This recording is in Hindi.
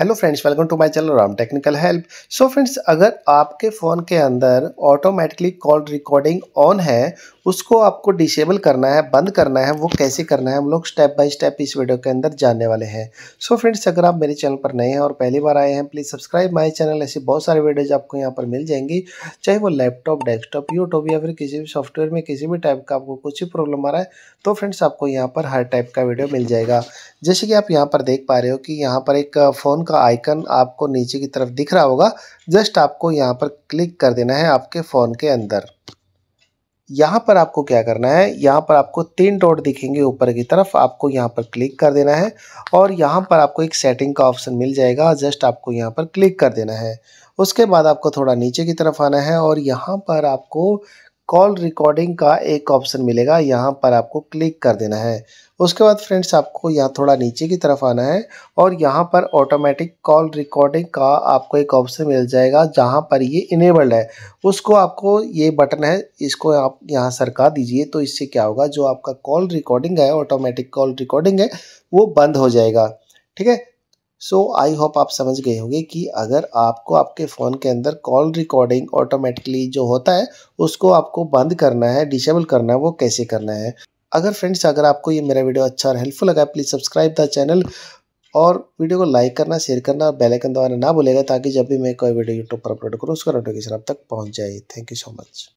hello friends welcome to my channel Ram technical help so friends अगर आपके फ़ोन के अंदर ऑटोमेटिकली कॉल रिकॉर्डिंग ऑन है उसको आपको डिसेबल करना है बंद करना है वो कैसे करना है हम लोग स्टेप बाय स्टेप इस वीडियो के अंदर जानने वाले हैं सो फ्रेंड्स अगर आप मेरे चैनल पर नए हैं और पहली बार आए हैं प्लीज़ सब्सक्राइब माई चैनल ऐसी बहुत सारे वीडियोज़ आपको यहाँ पर मिल जाएंगी चाहे वो लैपटॉप डेस्कटॉप यूट्यूब या फिर किसी भी सॉफ्टवेयर में किसी भी टाइप का आपको कुछ भी प्रॉब्लम आ रहा है तो फ्रेंड्स आपको यहाँ पर हर टाइप का वीडियो मिल जाएगा जैसे कि आप यहाँ पर देख पा रहे हो कि यहाँ पर एक फ़ोन का आइकन आपको नीचे की तरफ दिख रहा होगा जस्ट आपको यहाँ पर क्लिक कर देना है आपके फ़ोन के अंदर यहाँ पर आपको क्या करना है यहाँ पर आपको तीन डॉट दिखेंगे ऊपर की तरफ आपको यहाँ पर क्लिक कर देना है और यहाँ पर आपको एक सेटिंग का ऑप्शन मिल जाएगा जस्ट आपको यहाँ पर क्लिक कर देना है उसके बाद आपको थोड़ा नीचे की तरफ आना है और यहाँ पर आपको कॉल रिकॉर्डिंग का एक ऑप्शन मिलेगा यहाँ पर आपको क्लिक कर देना है उसके बाद फ्रेंड्स आपको यहाँ थोड़ा नीचे की तरफ आना है और यहाँ पर ऑटोमेटिक कॉल रिकॉर्डिंग का आपको एक ऑप्शन मिल जाएगा जहाँ पर ये इनेबल्ड है उसको आपको ये बटन है इसको आप यहाँ सरका दीजिए तो इससे क्या होगा जो आपका कॉल रिकॉर्डिंग है ऑटोमेटिक कॉल रिकॉर्डिंग है वो बंद हो जाएगा ठीक है सो आई होप आप समझ गए होंगे कि अगर आपको आपके फ़ोन के अंदर कॉल रिकॉर्डिंग ऑटोमेटिकली जो होता है उसको आपको बंद करना है डिसेबल करना है वो कैसे करना है अगर फ्रेंड्स अगर आपको ये मेरा वीडियो अच्छा और हेल्पफुल लगा प्लीज़ सब्सक्राइब द चैनल और वीडियो को लाइक करना शेयर करना और बेलाइकन दबाना ना भूलेगा ताकि जब भी मैं कोई वीडियो यूट्यूब पर अपलोड करूँ उसका नोटिफिकेशन आप तक पहुँच जाए थैंक यू सो मच